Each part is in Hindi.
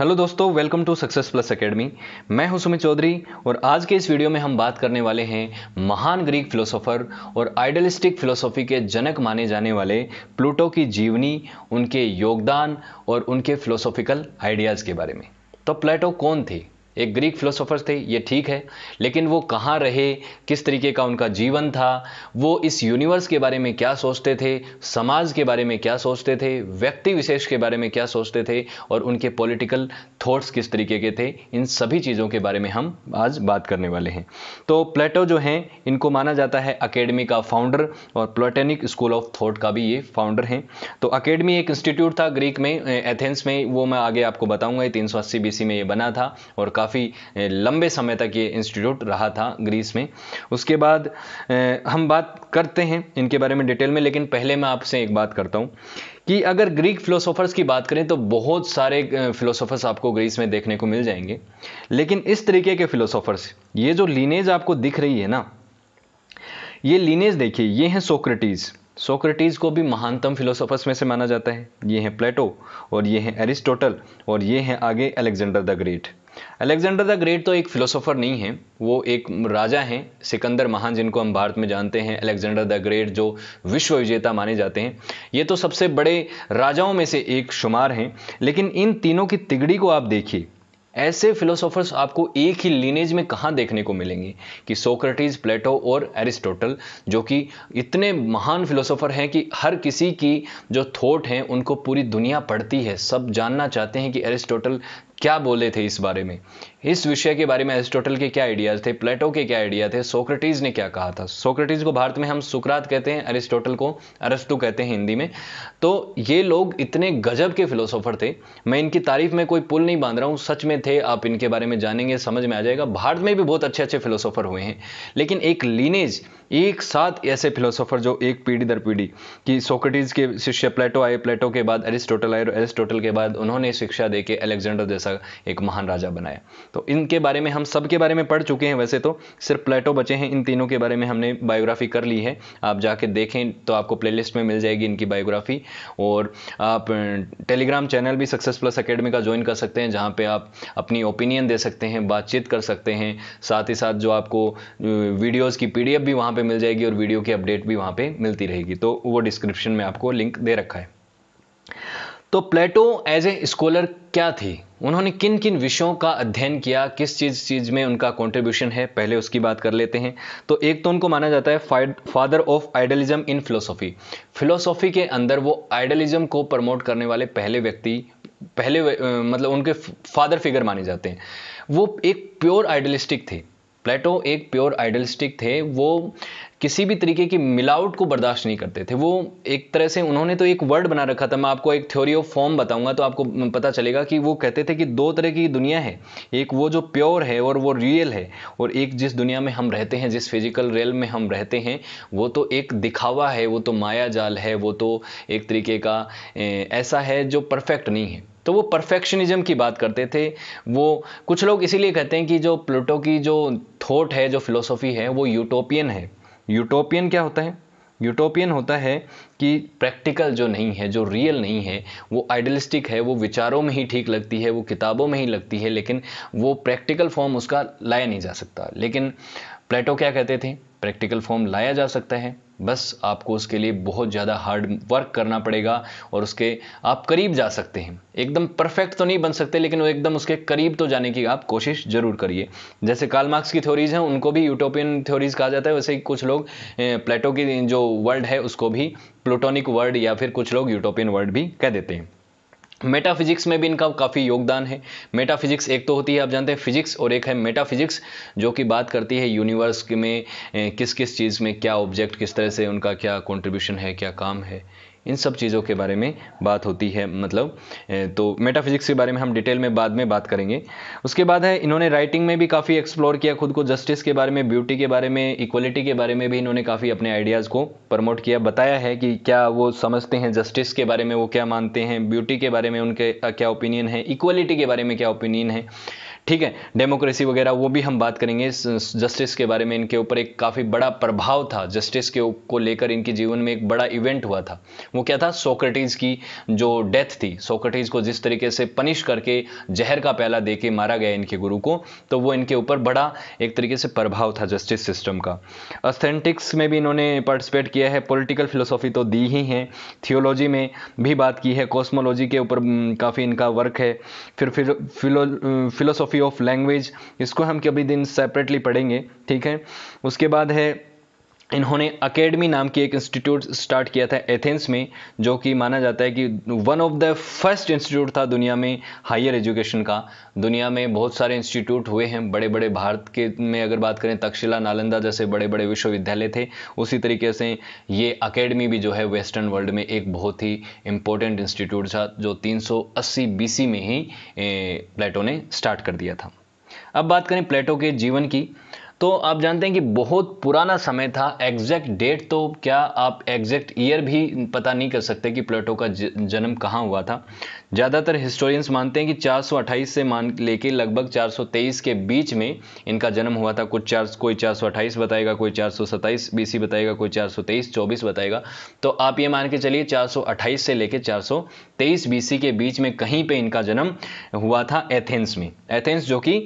हेलो दोस्तों welcome to success plus academy मैं हूं सुमित चौधरी और आज के इस वीडियो में हम बात करने वाले हैं महान ग्रीक फिलोसोफर और आइडलिस्टिक फिलोसॉफी के जनक माने जाने वाले प्लूटो की जीवनी उनके योगदान और उनके फिलोसॉफिकल आइडियाज़ के बारे में तो प्लेटो कौन थे एक ग्रीक फिलोसोफर्स थे ये ठीक है लेकिन वो कहाँ रहे किस तरीके का उनका जीवन था वो इस यूनिवर्स के बारे में क्या सोचते थे समाज के बारे में क्या सोचते थे व्यक्ति विशेष के बारे में क्या सोचते थे और उनके पॉलिटिकल थॉट्स किस तरीके के थे इन सभी चीज़ों के बारे में हम आज बात करने वाले हैं तो प्लेटो जो हैं इनको माना जाता है अकेडमी का फाउंडर और प्लेटेनिक स्कूल ऑफ थॉट का भी ये फाउंडर हैं तो अकेडमी एक इंस्टीट्यूट था ग्रीक में एथेंस में वो मैं आगे आपको बताऊंगा तीन सौ अस्सी में ये बना था और काफ़ी काफ़ी लंबे समय तक ये इंस्टीट्यूट रहा था ग्रीस में उसके बाद हम बात करते हैं इनके बारे में डिटेल में लेकिन पहले मैं आपसे एक बात करता हूँ कि अगर ग्रीक फ़िलोसोफ़र्स की बात करें तो बहुत सारे फ़िलोसोफ़र्स आपको ग्रीस में देखने को मिल जाएंगे लेकिन इस तरीके के फ़िलोसोफ़र्स ये जो लीनेज आपको दिख रही है ना ये लीनेज देखिए ये हैं सोक्रेटीज़ सोक्रेटीज को भी महानतम फिलोसोफर्स में से माना जाता है ये हैं प्लेटो और ये हैं एरिस्टोटल और ये हैं आगे Alexander the great Alexander the great तो एक फ़िलोसोफर नहीं है वो एक राजा हैं सिकंदर महान जिनको हम भारत में जानते हैं अलेक्जेंडर द ग्रेट जो विश्व विजेता माने जाते हैं ये तो सबसे बड़े राजाओं में से एक शुमार हैं लेकिन इन तीनों की तिगड़ी को आप देखिए ऐसे फिलोसोफर्स आपको एक ही लीनेज में कहाँ देखने को मिलेंगे कि सोक्रेटिस प्लेटो और एरिस्टोटल जो कि इतने महान फिलोसोफर हैं कि हर किसी की जो थॉट हैं उनको पूरी दुनिया पढ़ती है सब जानना चाहते हैं कि एरिस्टोटल क्या बोले थे इस बारे में इस विषय के बारे में एरिस्टोटल के क्या आइडियाज़ थे प्लेटो के क्या आइडिया थे सोक्रेटीज़ ने क्या कहा था सोक्रेटीज़ को भारत में हम सुकरात कहते हैं एरिस्टोटल को अरस्तु कहते हैं हिंदी में तो ये लोग इतने गजब के फिलोसोफर थे मैं इनकी तारीफ में कोई पुल नहीं बांध रहा हूँ सच में थे आप इनके बारे में जानेंगे समझ में आ जाएगा भारत में भी बहुत अच्छे अच्छे फिलोसोफर हुए हैं लेकिन एक लीनेज एक साथ ऐसे फिलोसोफर जो एक पीढ़ी दर पीढ़ी कि सोक्रेटीज़ के शिष्य प्लेटो आए प्लेटो के बाद एरिस्टोटल आए और एरिस्टोटल के बाद उन्होंने शिक्षा दे के जैसा एक महान राजा बनाया तो इनके बारे में हम सब के बारे में पढ़ चुके हैं वैसे तो सिर्फ प्लेटो बचे हैं इन तीनों के बारे में हमने बायोग्राफी कर ली है आप जाके देखें तो आपको प्लेलिस्ट में मिल जाएगी इनकी बायोग्राफी और आप टेलीग्राम चैनल भी सक्सेस प्लस अकेडमी का ज्वाइन कर सकते हैं जहाँ पर आप अपनी ओपिनियन दे सकते हैं बातचीत कर सकते हैं साथ ही साथ जो आपको वीडियोज़ की पी भी वहाँ पर मिल जाएगी और वीडियो की अपडेट भी वहाँ पर मिलती रहेगी तो वो डिस्क्रिप्शन में आपको लिंक दे रखा है तो प्लेटो एज ए स्कॉलर क्या थी उन्होंने किन किन विषयों का अध्ययन किया किस चीज़ चीज़ में उनका कॉन्ट्रीब्यूशन है पहले उसकी बात कर लेते हैं तो एक तो उनको माना जाता है father of idealism in philosophy philosophy के अंदर वो आइडलिज्म को प्रमोट करने वाले पहले व्यक्ति पहले मतलब उनके फादर फिगर माने जाते हैं वो एक प्योर आइडलिस्टिक थे प्लेटो एक प्योर आइडलिस्टिक थे वो किसी भी तरीके की मिलावट को बर्दाश्त नहीं करते थे वो एक तरह से उन्होंने तो एक वर्ड बना रखा था मैं आपको एक थ्योरी ऑफ फॉर्म बताऊंगा तो आपको पता चलेगा कि वो कहते थे कि दो तरह की दुनिया है एक वो जो प्योर है और वो रियल है और एक जिस दुनिया में हम रहते हैं जिस फिजिकल रियल में हम रहते हैं वो तो एक दिखावा है वो तो माया जाल है वो तो एक तरीके का ऐसा है जो परफेक्ट नहीं है तो वो परफेक्शनिज्म की बात करते थे वो कुछ लोग इसीलिए कहते हैं कि जो प्लूटो की जो थॉट है जो फिलोसॉफी है वो यूटोपियन है यूटोपियन क्या होता है यूटोपियन होता है कि प्रैक्टिकल जो नहीं है जो रियल नहीं है वो आइडलिस्टिक है वो विचारों में ही ठीक लगती है वो किताबों में ही लगती है लेकिन वो प्रैक्टिकल फॉर्म उसका लाया नहीं जा सकता लेकिन प्लेटो क्या कहते थे प्रैक्टिकल फॉर्म लाया जा सकता है बस आपको उसके लिए बहुत ज़्यादा हार्ड वर्क करना पड़ेगा और उसके आप करीब जा सकते हैं एकदम परफेक्ट तो नहीं बन सकते लेकिन वो एकदम उसके करीब तो जाने की आप कोशिश जरूर करिए जैसे काल मार्क्स की थ्योरीज हैं उनको भी यूटोपियन थ्योरीज कहा जाता है वैसे ही कुछ लोग प्लेटो की जो वर्ड है उसको भी प्लूटोनिक वर्ड या फिर कुछ लोग यूटोपियन वर्ड भी कह देते हैं मेटाफिजिक्स में भी इनका काफ़ी योगदान है मेटाफिजिक्स एक तो होती है आप जानते हैं फिजिक्स और एक है मेटाफिजिक्स जो कि बात करती है यूनिवर्स में किस किस चीज़ में क्या ऑब्जेक्ट किस तरह से उनका क्या कंट्रीब्यूशन है क्या काम है इन सब चीज़ों के बारे में बात होती है मतलब तो मेटाफिजिक्स के बारे में हम डिटेल में बाद में बात करेंगे उसके बाद है इन्होंने राइटिंग में भी काफ़ी एक्सप्लोर किया खुद को जस्टिस के बारे में ब्यूटी के बारे में इक्वलिटी के बारे में भी इन्होंने काफ़ी अपने आइडियाज़ को प्रमोट किया बताया है कि क्या वो समझते हैं जस्टिस के बारे में वो क्या मानते हैं ब्यूटी के बारे में उनके क्या ओपिनियन है इक्वलिटी के बारे में क्या ओपिनियन है ठीक है डेमोक्रेसी वगैरह वो भी हम बात करेंगे जस्टिस के बारे में इनके ऊपर एक काफ़ी बड़ा प्रभाव था जस्टिस के को लेकर इनके जीवन में एक बड़ा इवेंट हुआ था वो क्या था सोक्रेटिस की जो डेथ थी सोक्रेटिस को जिस तरीके से पनिश करके जहर का प्याला दे के मारा गया इनके गुरु को तो वो इनके ऊपर बड़ा एक तरीके से प्रभाव था जस्टिस सिस्टम का अस्थेंटिक्स में भी इन्होंने पार्टिसिपेट किया है पोलिटिकल फिलोसॉफी तो दी ही है थियोलॉजी में भी बात की है कॉस्मोलॉजी के ऊपर काफ़ी इनका वर्क है फिर philo philosophy philosophy of language इसको हम कभी दिन सेपरेटली पढ़ेंगे ठीक है उसके बाद है इन्होंने अकेडमी नाम की एक इंस्टीट्यूट स्टार्ट किया था एथेंस में जो कि माना जाता है कि one of the first institute था दुनिया में हायर एजुकेशन का दुनिया में बहुत सारे इंस्टीट्यूट हुए हैं बड़े बड़े भारत के में अगर बात करें तक्षशिला नालंदा जैसे बड़े बड़े विश्वविद्यालय थे उसी तरीके से ये अकेडमी भी जो है वेस्टर्न वर्ल्ड में एक बहुत ही इंपॉर्टेंट इंस्टीट्यूट था जो तीन बीसी में ही प्लेटो ने स्टार्ट कर दिया था अब बात करें प्लेटो के जीवन की तो आप जानते हैं कि बहुत पुराना समय था एग्जैक्ट डेट तो क्या आप एग्जैक्ट ईयर भी पता नहीं कर सकते कि प्लेटो का जन्म कहाँ हुआ था ज़्यादातर हिस्टोरियंस मानते हैं कि 428 से मान लेके लगभग 423 के बीच में इनका जन्म हुआ था कुछ चार कोई 428 बताएगा कोई 427 बीसी बताएगा कोई 423 24 बताएगा तो आप ये मान के चलिए 428 से लेके 423 बीसी के बीच में कहीं पे इनका जन्म हुआ था एथेंस में एथेंस जो कि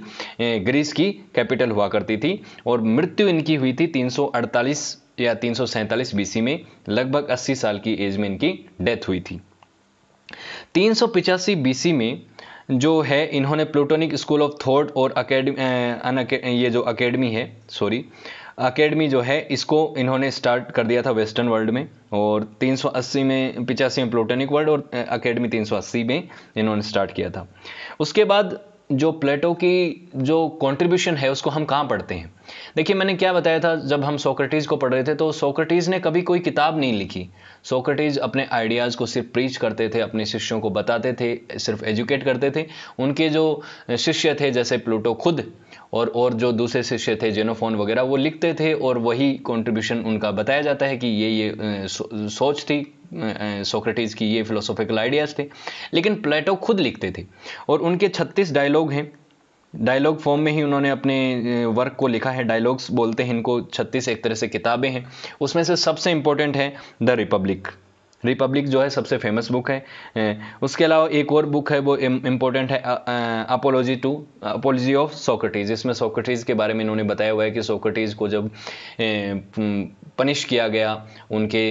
ग्रीस की कैपिटल हुआ करती थी और मृत्यु इनकी हुई थी 348 या 347 बीसी में लगभग 80 साल की एज में इनकी डेथ हुई थी तीन बीसी में जो है इन्होंने प्लूटोनिक स्कूल ऑफ थॉट और अकेडमी ये जो अकेडमी है सॉरी अकेडमी जो है इसको इन्होंने स्टार्ट कर दिया था वेस्टर्न वर्ल्ड में और 380 में पिचासी में प्लूटोनिक वर्ल्ड और अकेडमी 380 में इन्होंने स्टार्ट किया था उसके बाद जो प्लेटो की जो कंट्रीब्यूशन है उसको हम कहाँ पढ़ते हैं देखिए मैंने क्या बताया था जब हम सोक्रेटीज़ को पढ़ रहे थे तो सोक्रेटीज़ ने कभी कोई किताब नहीं लिखी सोक्रेटीज़ अपने आइडियाज़ को सिर्फ प्रीच करते थे अपने शिष्यों को बताते थे सिर्फ एजुकेट करते थे उनके जो शिष्य थे जैसे प्लूटो खुद और और जो दूसरे शिष्य थे जेनोफोन वगैरह वो लिखते थे और वही कंट्रीब्यूशन उनका बताया जाता है कि ये ये सोच थी सोक्रेटिस की ये फिलोसॉफिकल आइडियाज़ थे लेकिन प्लेटो खुद लिखते थे और उनके छत्तीस डायलॉग हैं डायलॉग फॉर्म में ही उन्होंने अपने वर्क को लिखा है डायलॉग्स बोलते हैं इनको छत्तीस एक तरह से किताबें हैं उसमें से सबसे इम्पोर्टेंट है द रिपब्लिक रिपब्लिक जो है सबसे फेमस बुक है उसके अलावा एक और बुक है वो इम्पोर्टेंट है apology to apology of Socrates इसमें सोक्रेटिस के बारे में इन्होंने बताया हुआ है कि सोक्रेटिस को जब पनिश किया गया उनके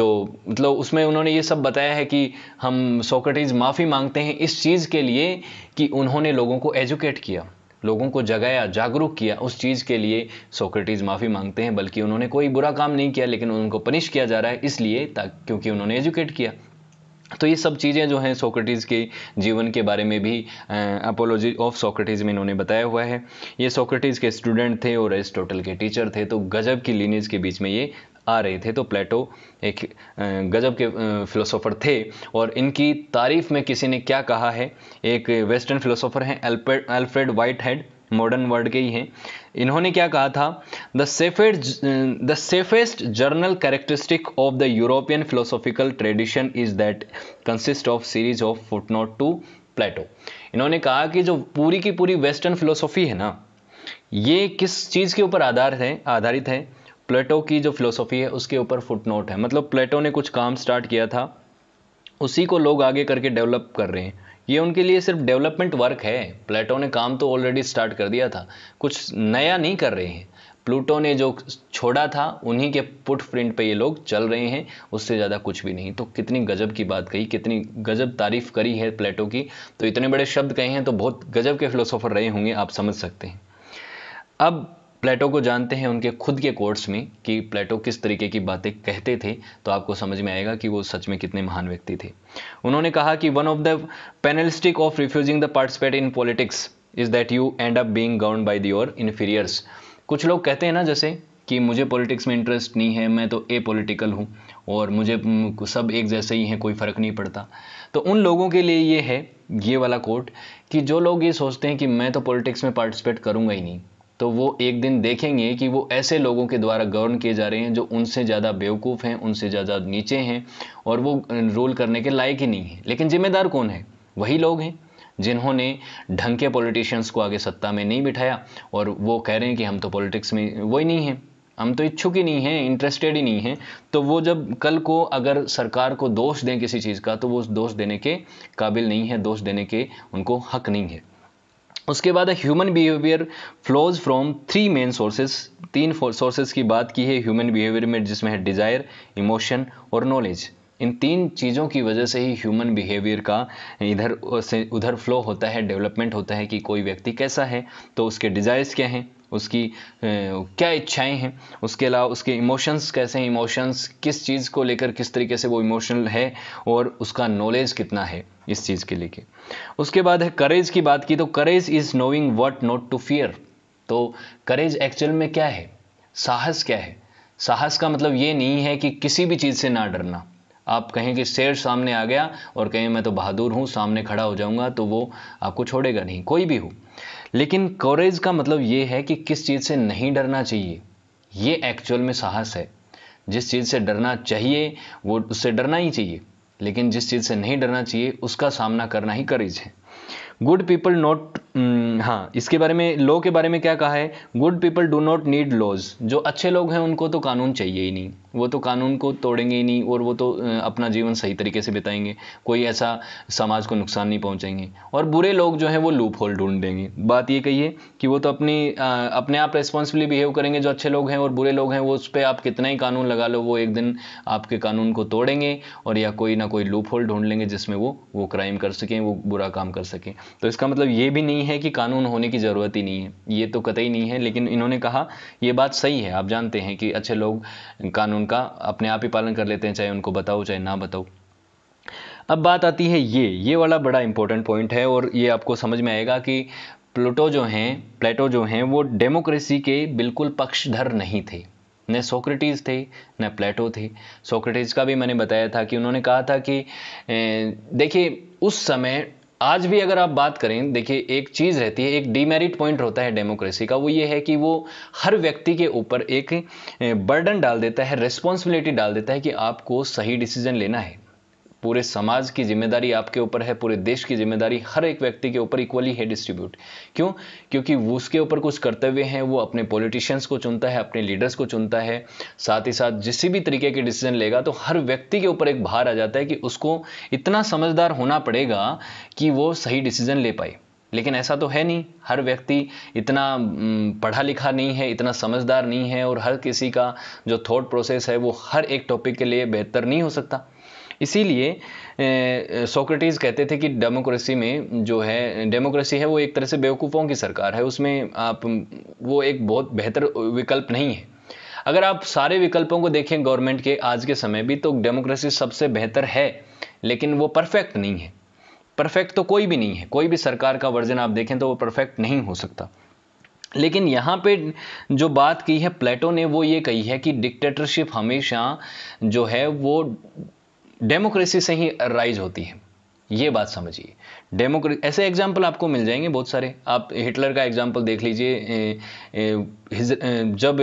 जो मतलब उसमें उन्होंने ये सब बताया है कि हम सोक्रेटिस माफ़ी मांगते हैं इस चीज़ के लिए कि उन्होंने लोगों को एजुकेट किया लोगों को जगाया जागरूक किया उस चीज़ के लिए सोक्रेटिस माफ़ी मांगते हैं बल्कि उन्होंने कोई बुरा काम नहीं किया लेकिन उनको पनिश किया जा रहा है इसलिए क्योंकि उन्होंने एजुकेट किया तो ये सब चीज़ें जो हैं सोक्रेटिस के जीवन के बारे में भी अपोलॉजी ऑफ सोक्रेटिस में इन्होंने बताया हुआ है ये सोक्रेटिस के स्टूडेंट थे और एरिस्टोटल के टीचर थे तो गजब की लीनेज के बीच में ये आ रहे थे तो प्लेटो एक गजब के फिलोसोफर थे और इनकी तारीफ में किसी ने क्या कहा है एक वेस्टर्न फिलोसोफर हैं Alfred Whitehead modern world के ही हैं इन्होंने क्या कहा था the safest the safest general characteristic of the European philosophical tradition is that consist of series of footnote to Plato इन्होंने कहा कि जो पूरी की पूरी वेस्टर्न फिलोसॉफी है ना ये किस चीज़ के ऊपर आधार है आधारित है प्लेटो की जो फ़िलोसॉफ़ी है उसके ऊपर फुटनोट है मतलब प्लेटो ने कुछ काम स्टार्ट किया था उसी को लोग आगे करके डेवलप कर रहे हैं ये उनके लिए सिर्फ डेवलपमेंट वर्क है प्लेटो ने काम तो ऑलरेडी स्टार्ट कर दिया था कुछ नया नहीं कर रहे हैं प्लूटो ने जो छोड़ा था उन्हीं के प्रिंट पे ये लोग चल रहे हैं उससे ज़्यादा कुछ भी नहीं तो कितनी गजब की बात कही कितनी गजब तारीफ करी है प्लेटो की तो इतने बड़े शब्द कहे हैं तो बहुत गजब के फिलोसोफर रहे होंगे आप समझ सकते हैं अब प्लेटो को जानते हैं उनके खुद के कोर्ट्स में कि प्लेटो किस तरीके की बातें कहते थे तो आपको समझ में आएगा कि वो सच में कितने महान व्यक्ति थे उन्होंने कहा कि one of the penalties of refusing the participate in politics is that you end up being govern by the your inferiors कुछ लोग कहते हैं ना जैसे कि मुझे पॉलिटिक्स में इंटरेस्ट नहीं है मैं तो ए पॉलिटिकल हूँ और मुझे सब एक जैसे ही हैं कोई फ़र्क नहीं पड़ता तो उन लोगों के लिए ये है ये वाला कोर्ट कि जो लोग ये सोचते हैं कि मैं तो पॉलिटिक्स में पार्टिसिपेट करूँगा ही नहीं तो वो एक दिन देखेंगे कि वो ऐसे लोगों के द्वारा गवर्न किए जा रहे हैं जो उनसे ज़्यादा बेवकूफ़ हैं उनसे ज़्यादा नीचे हैं और वो रूल करने के लायक ही नहीं है लेकिन जिम्मेदार कौन है वही लोग हैं जिन्होंने ढंग के पॉलिटिशियंस को आगे सत्ता में नहीं बिठाया और वो कह रहे हैं कि हम तो पॉलिटिक्स में वही नहीं हैं हम तो इच्छुक ही नहीं हैं इंटरेस्टेड ही नहीं हैं तो वो जब कल को अगर सरकार को दोष दें किसी चीज़ का तो वो दोष देने के काबिल नहीं है दोष देने के उनको हक नहीं है उसके बाद human behaviour flows from three main sources तीन सोर्सेज की बात की है ह्यूमन बिहेवियर में जिसमें है डिज़ायर इमोशन और नॉलेज इन तीन चीज़ों की वजह से ही ह्यूमन बिहेवियर का इधर से उधर फ्लो होता है डेवलपमेंट होता है कि कोई व्यक्ति कैसा है तो उसके डिज़ायर्स क्या हैं उसकी क्या इच्छाएं हैं उसके अलावा उसके इमोशंस कैसे हैं इमोशंस किस चीज़ को लेकर किस तरीके से वो इमोशनल है और उसका नॉलेज कितना है इस चीज़ के लेके उसके बाद है करेज की बात की तो courage is knowing what not to fear तो करेज एक्चुअल में क्या है साहस क्या है साहस का मतलब ये नहीं है कि किसी भी चीज़ से ना डरना आप कहें कि शेर सामने आ गया और कहें मैं तो बहादुर हूँ सामने खड़ा हो जाऊँगा तो वो आपको छोड़ेगा नहीं कोई भी हो लेकिन कवरेज का मतलब ये है कि किस चीज़ से नहीं डरना चाहिए ये एक्चुअल में साहस है जिस चीज़ से डरना चाहिए वो उससे डरना ही चाहिए लेकिन जिस चीज़ से नहीं डरना चाहिए उसका सामना करना ही करेज है गुड पीपल नोट हम्म, हाँ इसके बारे में लॉ के बारे में क्या कहा है good people do not need laws जो अच्छे लोग हैं उनको तो कानून चाहिए ही नहीं वो तो कानून को तोड़ेंगे ही नहीं और वो तो अपना जीवन सही तरीके से बिताएंगे कोई ऐसा समाज को नुकसान नहीं पहुंचाएंगे और बुरे लोग जो हैं वो लूप होल ढूंढ देंगे बात ये कही है कि वो तो अपनी अपने आप रेस्पॉन्सिबली बिहेव करेंगे जो अच्छे लोग हैं और बुरे लोग हैं वो उस पर आप कितना ही कानून लगा लो वो एक दिन आपके कानून को तोड़ेंगे और या कोई ना कोई लूप होल ढूंढ लेंगे जिसमें वो वो क्राइम कर सकें वो बुरा काम कर सकें तो इसका मतलब ये भी नहीं नहीं है कि कानून होने की ज़रूरत ही नहीं है ये तो कतई नहीं है लेकिन इन्होंने कहा ये बात सही है आप जानते हैं कि अच्छे लोग कानून का अपने आप ही पालन कर लेते हैं चाहे उनको बताओ चाहे ना बताओ अब बात आती है ये ये वाला बड़ा इंपॉर्टेंट पॉइंट है और ये आपको समझ में आएगा कि प्लूटो जो हैं प्लेटो जो हैं वो डेमोक्रेसी के बिल्कुल पक्षधर नहीं थे न सोक्रेटिस थे न प्लेटो थे सोक्रेटिस का भी मैंने बताया था कि उन्होंने कहा था कि देखिए उस समय आज भी अगर आप बात करें देखिए एक चीज़ रहती है एक डीमेरिट पॉइंट होता है डेमोक्रेसी का वो ये है कि वो हर व्यक्ति के ऊपर एक बर्डन डाल देता है रिस्पॉन्सिबिलिटी डाल देता है कि आपको सही डिसीजन लेना है पूरे समाज की जिम्मेदारी आपके ऊपर है पूरे देश की जिम्मेदारी हर एक व्यक्ति के ऊपर इक्वली है डिस्ट्रीब्यूट क्यों क्योंकि उसके ऊपर कुछ कर्तव्य हैं वो अपने पॉलिटिशियंस को चुनता है अपने लीडर्स को चुनता है साथ ही साथ जिस भी तरीके के डिसीजन लेगा तो हर व्यक्ति के ऊपर एक भार आ जाता है कि उसको इतना समझदार होना पड़ेगा कि वो सही डिसीजन ले पाए लेकिन ऐसा तो है नहीं हर व्यक्ति इतना पढ़ा लिखा नहीं है इतना समझदार नहीं है और हर किसी का जो थॉट प्रोसेस है वो हर एक टॉपिक के लिए बेहतर नहीं हो सकता इसीलिए सोक्रेटिस कहते थे कि डेमोक्रेसी में जो है डेमोक्रेसी है वो एक तरह से बेवकूफ़ों की सरकार है उसमें आप वो एक बहुत बेहतर विकल्प नहीं है अगर आप सारे विकल्पों को देखें गवर्नमेंट के आज के समय भी तो डेमोक्रेसी सबसे बेहतर है लेकिन वो परफेक्ट नहीं है परफेक्ट तो कोई भी नहीं है कोई भी सरकार का वर्जन आप देखें तो वो परफेक्ट नहीं हो सकता लेकिन यहाँ पे जो बात की है प्लेटो ने वो ये कही है कि डिक्टेटरशिप हमेशा जो है वो डेमोक्रेसी से ही राइज होती है ये बात समझिए डेमोक्रे ऐसे एग्जाम्पल आपको मिल जाएंगे बहुत सारे आप हिटलर का एग्जाम्पल देख लीजिए जब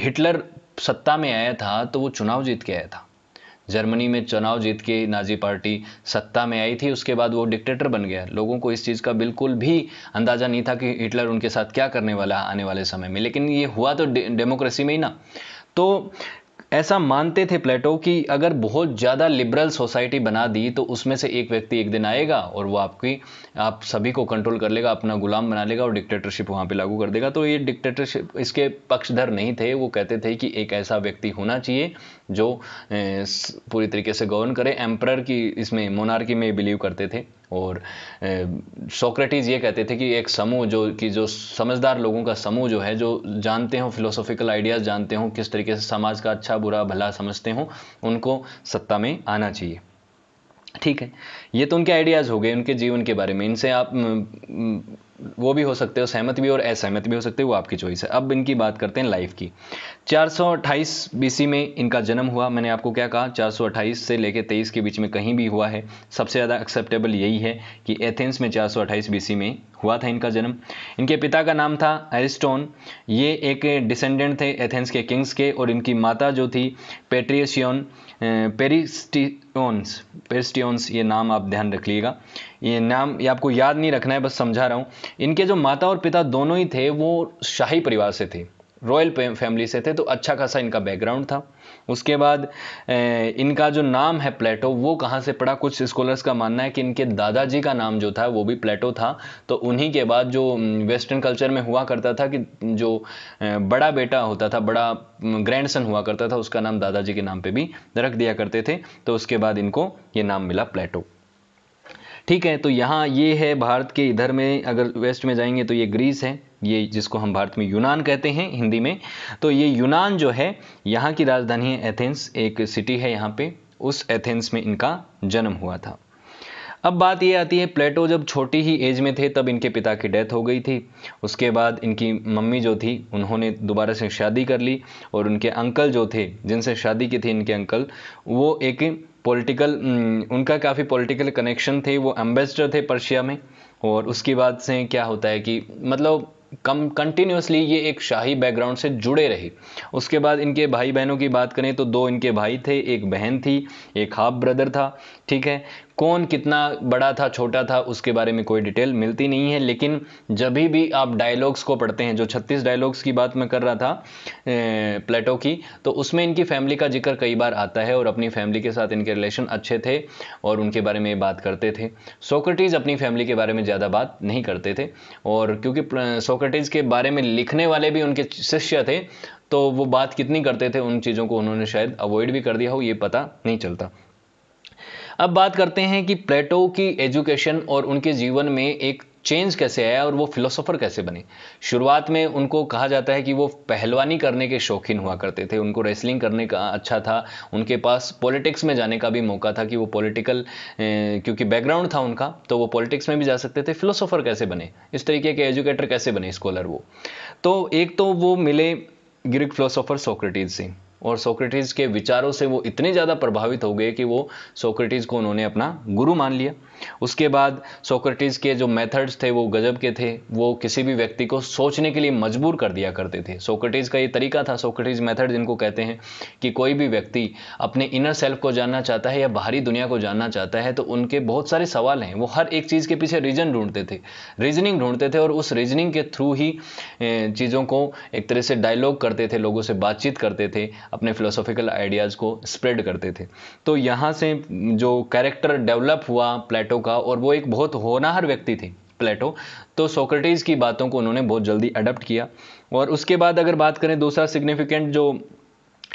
हिटलर सत्ता में आया था तो वो चुनाव जीत के आया था जर्मनी में चुनाव जीत के नाजी पार्टी सत्ता में आई थी उसके बाद वो डिक्टेटर बन गया लोगों को इस चीज़ का बिल्कुल भी अंदाज़ा नहीं था कि हिटलर उनके साथ क्या करने वाला आने वाले समय में लेकिन ये हुआ तो डेमोक्रेसी में ही ना तो ऐसा मानते थे प्लेटो कि अगर बहुत ज़्यादा लिबरल सोसाइटी बना दी तो उसमें से एक व्यक्ति एक दिन आएगा और वो आपकी आप सभी को कंट्रोल कर लेगा अपना गुलाम बना लेगा और डिक्टेटरशिप वहाँ पे लागू कर देगा तो ये डिक्टेटरशिप इसके पक्षधर नहीं थे वो कहते थे कि एक ऐसा व्यक्ति होना चाहिए जो पूरी तरीके से गवर्न करे एम्प्रर की इसमें मोनार्की में बिलीव करते थे और सोक्रेटिस ये कहते थे कि एक समूह जो कि जो समझदार लोगों का समूह जो है जो जानते हों फिलोसॉफिकल आइडियाज़ जानते हों किस तरीके से समाज का अच्छा बुरा भला समझते हों उनको सत्ता में आना चाहिए ठीक है ये तो उनके आइडियाज़ हो गए उनके जीवन के बारे में इनसे आप वो भी हो सकते हो सहमत भी और असहमत भी हो सकते हो वो आपकी चॉइस है अब इनकी बात करते हैं लाइफ की 428 बीसी में इनका जन्म हुआ मैंने आपको क्या कहा 428 से लेकर 23 के बीच में कहीं भी हुआ है सबसे ज़्यादा एक्सेप्टेबल यही है कि एथेंस में 428 बीसी में हुआ था इनका जन्म इनके पिता का नाम था एरिस्टोन ये एक डिसेंडेंट थे एथेंस के किंग्स के और इनकी माता जो थी पेट्रियशियन पेरिस्टियोन्स पेरिस्टियोन्स ये नाम आप ध्यान रखिएगा ये नाम ये आपको याद नहीं रखना है बस समझा रहा हूँ इनके जो माता और पिता दोनों ही थे वो शाही परिवार से थे रॉयल फैमिली से थे तो अच्छा खासा इनका बैकग्राउंड था उसके बाद इनका जो नाम है प्लेटो वो कहाँ से पड़ा कुछ स्कॉलर्स का मानना है कि इनके दादाजी का नाम जो था वो भी प्लेटो था तो उन्हीं के बाद जो वेस्टर्न कल्चर में हुआ करता था कि जो बड़ा बेटा होता था बड़ा ग्रैंड हुआ करता था उसका नाम दादाजी के नाम पे भी रख दिया करते थे तो उसके बाद इनको ये नाम मिला प्लेटो ठीक है तो यहाँ ये है भारत के इधर में अगर वेस्ट में जाएंगे तो ये ग्रीस है ये जिसको हम भारत में यूनान कहते हैं हिंदी में तो ये यूनान जो है यहाँ की राजधानी है एथेंस एक सिटी है यहाँ पे उस एथेंस में इनका जन्म हुआ था अब बात ये आती है प्लेटो जब छोटी ही एज में थे तब इनके पिता की डेथ हो गई थी उसके बाद इनकी मम्मी जो थी उन्होंने दोबारा से शादी कर ली और उनके अंकल जो थे जिनसे शादी की थी इनके अंकल वो एक पॉलिटिकल mm, उनका काफ़ी पॉलिटिकल कनेक्शन थे वो एम्बेसडर थे पर्शिया में और उसके बाद से क्या होता है कि मतलब कम कंटिन्यूसली ये एक शाही बैकग्राउंड से जुड़े रहे उसके बाद इनके भाई बहनों की बात करें तो दो इनके भाई थे एक बहन थी एक हाफ ब्रदर था ठीक है कौन कितना बड़ा था छोटा था उसके बारे में कोई डिटेल मिलती नहीं है लेकिन जब भी आप डायलॉग्स को पढ़ते हैं जो 36 डायलॉग्स की बात मैं कर रहा था प्लेटो की तो उसमें इनकी फैमिली का जिक्र कई बार आता है और अपनी फैमिली के साथ इनके रिलेशन अच्छे थे और उनके बारे में बात करते थे सोक्रेटिज़ अपनी फैमिली के बारे में ज़्यादा बात नहीं करते थे और क्योंकि सोक्रेटिज़ के बारे में लिखने वाले भी उनके शिष्य थे तो वो बात कितनी करते थे उन चीज़ों को उन्होंने शायद अवॉइड भी कर दिया हो ये पता नहीं चलता अब बात करते हैं कि प्लेटो की एजुकेशन और उनके जीवन में एक चेंज कैसे आया और वो फिलोसोफर कैसे बने शुरुआत में उनको कहा जाता है कि वो पहलवानी करने के शौकीन हुआ करते थे उनको रेसलिंग करने का अच्छा था उनके पास पॉलिटिक्स में जाने का भी मौका था कि वो पॉलिटिकल क्योंकि बैकग्राउंड था उनका तो वो पॉलिटिक्स में भी जा सकते थे फिलोसोफर कैसे बने इस तरीके के एजुकेटर कैसे बने स्कॉलर वो तो एक तो वो मिले ग्रीक फिलोसोफर सोक्रेटिज से और सोक्रेटिस के विचारों से वो इतने ज़्यादा प्रभावित हो गए कि वो सोक्रेटिस को उन्होंने अपना गुरु मान लिया उसके बाद सोक्रेटिस के जो मेथड्स थे वो गजब के थे वो किसी भी व्यक्ति को सोचने के लिए मजबूर कर दिया करते थे सोक्रेटिस का ये तरीका था सोक्रेटिस मेथड जिनको कहते हैं कि कोई भी व्यक्ति अपने इनर सेल्फ को जानना चाहता है या बाहरी दुनिया को जानना चाहता है तो उनके बहुत सारे सवाल हैं वो हर एक चीज़ के पीछे रीजन ढूंढते थे रीजनिंग ढूंढते थे और उस रीजनिंग के थ्रू ही चीज़ों को एक तरह से डायलॉग करते थे लोगों से बातचीत करते थे अपने फ़िलोसॉफिकल आइडियाज़ को स्प्रेड करते थे तो यहाँ से जो कैरेक्टर डेवलप हुआ प्लेटो का और वो एक बहुत होनाहार व्यक्ति थे प्लेटो तो सोक्रेटिस की बातों को उन्होंने बहुत जल्दी अडप्ट किया और उसके बाद अगर बात करें दूसरा सिग्निफिकेंट जो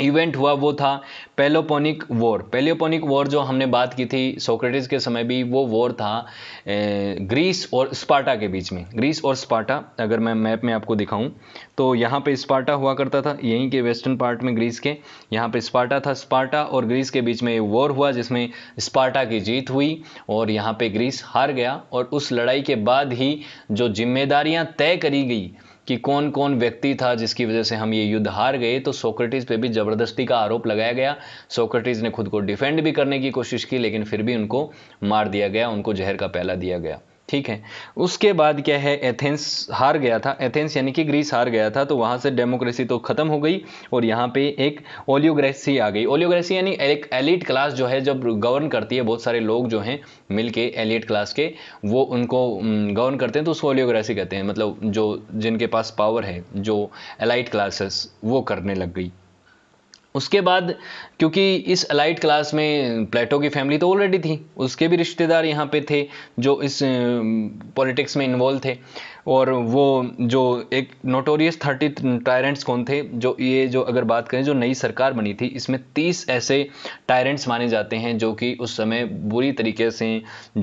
इवेंट हुआ वो था पेलोपोनिक वॉर पेलोपोनिक वॉर जो हमने बात की थी सोक्रेटिस के समय भी वो वॉर था ग्रीस और स्पार्टा के बीच में ग्रीस और स्पार्टा अगर मैं मैप में आपको दिखाऊं तो यहाँ पे स्पार्टा हुआ करता था यहीं के वेस्टर्न पार्ट में ग्रीस के यहाँ पे स्पार्टा था स्पार्टा और ग्रीस के बीच में ये वॉर हुआ जिसमें स्पार्टा की जीत हुई और यहाँ पर ग्रीस हार गया और उस लड़ाई के बाद ही जो जिम्मेदारियाँ तय करी गई कि कौन कौन व्यक्ति था जिसकी वजह से हम ये युद्ध हार गए तो सोक्रेटिस पे भी ज़बरदस्ती का आरोप लगाया गया सोक्रेटिस ने खुद को डिफेंड भी करने की कोशिश की लेकिन फिर भी उनको मार दिया गया उनको जहर का प्याला दिया गया ठीक है उसके बाद क्या है एथेंस हार गया था एथेंस यानी कि ग्रीस हार गया था तो वहाँ से डेमोक्रेसी तो ख़त्म हो गई और यहाँ पे एक ओलियोग्रेसी आ गई ओलियोग्रेसी यानी एक एलिट क्लास जो है जब गवर्न करती है बहुत सारे लोग जो हैं मिल के एलिट क्लास के वो उनको गवर्न करते हैं तो उसको ओलियोग्रेसी कहते हैं मतलब जो जिनके पास पावर है जो एलाइट क्लासेस वो करने लग गई उसके बाद क्योंकि इस अलाइट क्लास में प्लेटो की फैमिली तो ऑलरेडी थी उसके भी रिश्तेदार यहाँ पे थे जो इस पॉलिटिक्स में इन्वॉल्व थे और वो जो एक नोटोरियस थर्टी टायरेंट्स कौन थे जो ये जो अगर बात करें जो नई सरकार बनी थी इसमें तीस ऐसे टायरेंट्स माने जाते हैं जो कि उस समय बुरी तरीके से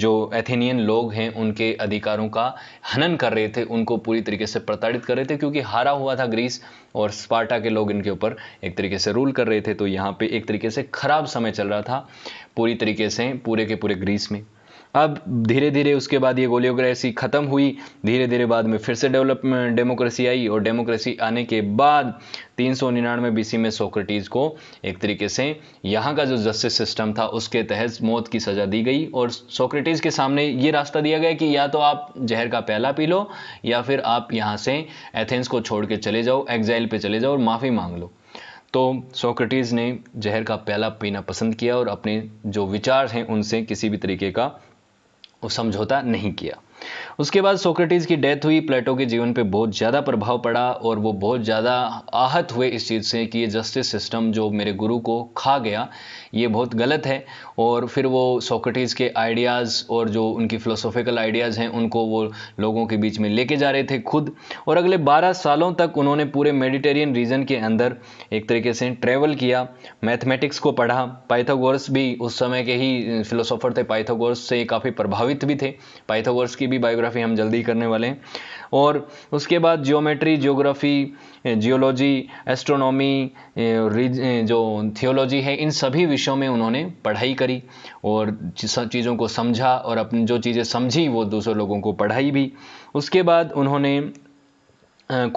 जो एथेनियन लोग हैं उनके अधिकारों का हनन कर रहे थे उनको पूरी तरीके से प्रताड़ित कर रहे थे क्योंकि हारा हुआ था ग्रीस और स्पार्टा के लोग इनके ऊपर एक तरीके से रूल कर रहे थे तो यहाँ पे एक तरीके से ख़राब समय चल रहा था पूरी तरीके से पूरे के पूरे ग्रीस में अब धीरे धीरे उसके बाद ये गोलियोक्रेसी ख़त्म हुई धीरे धीरे बाद में फिर से डेवलप डेमोक्रेसी आई और डेमोक्रेसी आने के बाद तीन सौ निन्यानवे बीसी में सोक्रेटीज़ को एक तरीके से यहाँ का जो जस्टिस सिस्टम था उसके तहत मौत की सज़ा दी गई और सोक्रेटीज़ के सामने ये रास्ता दिया गया कि या तो आप जहर का प्याला पी लो या फिर आप यहाँ से एथेंस को छोड़ के चले जाओ एग्जाइल पर चले जाओ और माफ़ी मांग लो तो सोक्रेटीज़ ने जहर का प्याला पीना पसंद किया और अपने जो विचार हैं उनसे किसी भी तरीके का वो समझौता नहीं किया उसके बाद सोक्रेटिस की डेथ हुई प्लेटो के जीवन पे बहुत ज़्यादा प्रभाव पड़ा और वो बहुत ज़्यादा आहत हुए इस चीज़ से कि ये जस्टिस सिस्टम जो मेरे गुरु को खा गया ये बहुत गलत है और फिर वो सोक्रेटिस के आइडियाज़ और जो उनकी फ़िलोसॉफिकल आइडियाज़ हैं उनको वो लोगों के बीच में लेके जा रहे थे खुद और अगले बारह सालों तक उन्होंने पूरे मेडिटेरियन रीजन के अंदर एक तरीके से ट्रेवल किया मैथमेटिक्स को पढ़ा पाइथागोरस भी उस समय के ही फिलोसोफर थे पाइथागोरस से काफ़ी प्रभावित भी थे पाइथागोरस की भी बायोग्राफी जोग्राफ़ी हम जल्दी करने वाले हैं और उसके बाद ज्योमेट्री ज्योग्राफी जियोलॉजी एस्ट्रोनॉमी जो थियोलॉजी है इन सभी विषयों में उन्होंने पढ़ाई करी और चीज़ों को समझा और अपनी जो चीज़ें समझी वो दूसरे लोगों को पढ़ाई भी उसके बाद उन्होंने